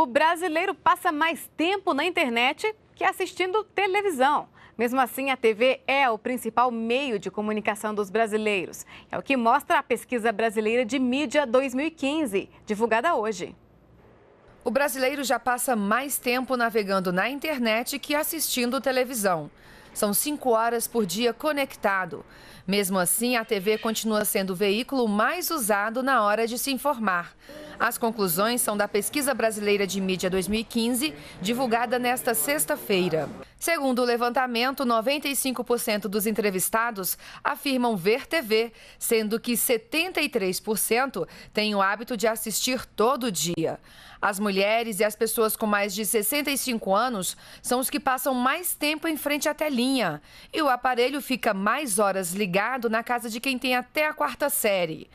O brasileiro passa mais tempo na internet que assistindo televisão. Mesmo assim, a TV é o principal meio de comunicação dos brasileiros. É o que mostra a pesquisa brasileira de mídia 2015, divulgada hoje. O brasileiro já passa mais tempo navegando na internet que assistindo televisão. São cinco horas por dia conectado. Mesmo assim, a TV continua sendo o veículo mais usado na hora de se informar. As conclusões são da Pesquisa Brasileira de Mídia 2015, divulgada nesta sexta-feira. Segundo o levantamento, 95% dos entrevistados afirmam ver TV, sendo que 73% têm o hábito de assistir todo dia. As mulheres e as pessoas com mais de 65 anos são os que passam mais tempo em frente à telinha. E o aparelho fica mais horas ligado na casa de quem tem até a quarta série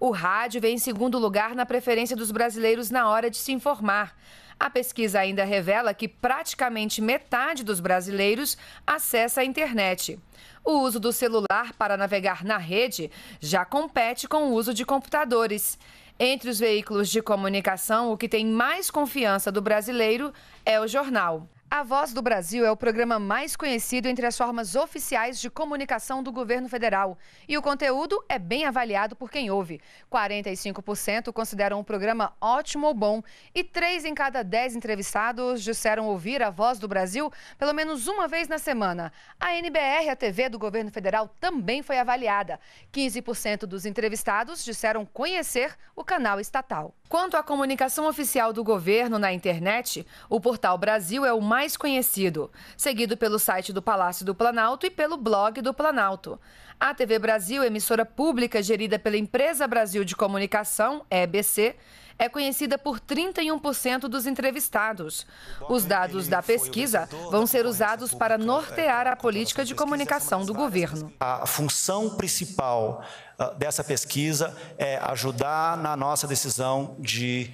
o rádio vem em segundo lugar na preferência dos brasileiros na hora de se informar. A pesquisa ainda revela que praticamente metade dos brasileiros acessa a internet. O uso do celular para navegar na rede já compete com o uso de computadores. Entre os veículos de comunicação, o que tem mais confiança do brasileiro é o jornal. A Voz do Brasil é o programa mais conhecido entre as formas oficiais de comunicação do governo federal. E o conteúdo é bem avaliado por quem ouve. 45% consideram o programa ótimo ou bom. E 3 em cada 10 entrevistados disseram ouvir a Voz do Brasil pelo menos uma vez na semana. A NBR, a TV do governo federal, também foi avaliada. 15% dos entrevistados disseram conhecer o canal estatal. Quanto à comunicação oficial do governo na internet, o Portal Brasil é o mais mais conhecido, seguido pelo site do Palácio do Planalto e pelo blog do Planalto. A TV Brasil, emissora pública gerida pela Empresa Brasil de Comunicação, EBC, é conhecida por 31% dos entrevistados. Os dados da pesquisa vão ser usados para nortear a política de comunicação do governo. A função principal ah, dessa pesquisa é ajudar na nossa decisão de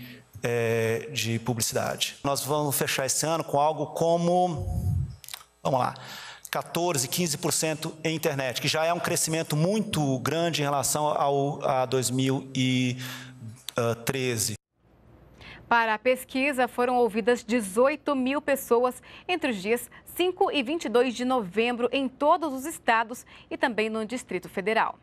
é, de publicidade. Nós vamos fechar esse ano com algo como, vamos lá, 14, 15% em internet, que já é um crescimento muito grande em relação ao, a 2013. Para a pesquisa, foram ouvidas 18 mil pessoas entre os dias 5 e 22 de novembro em todos os estados e também no Distrito Federal.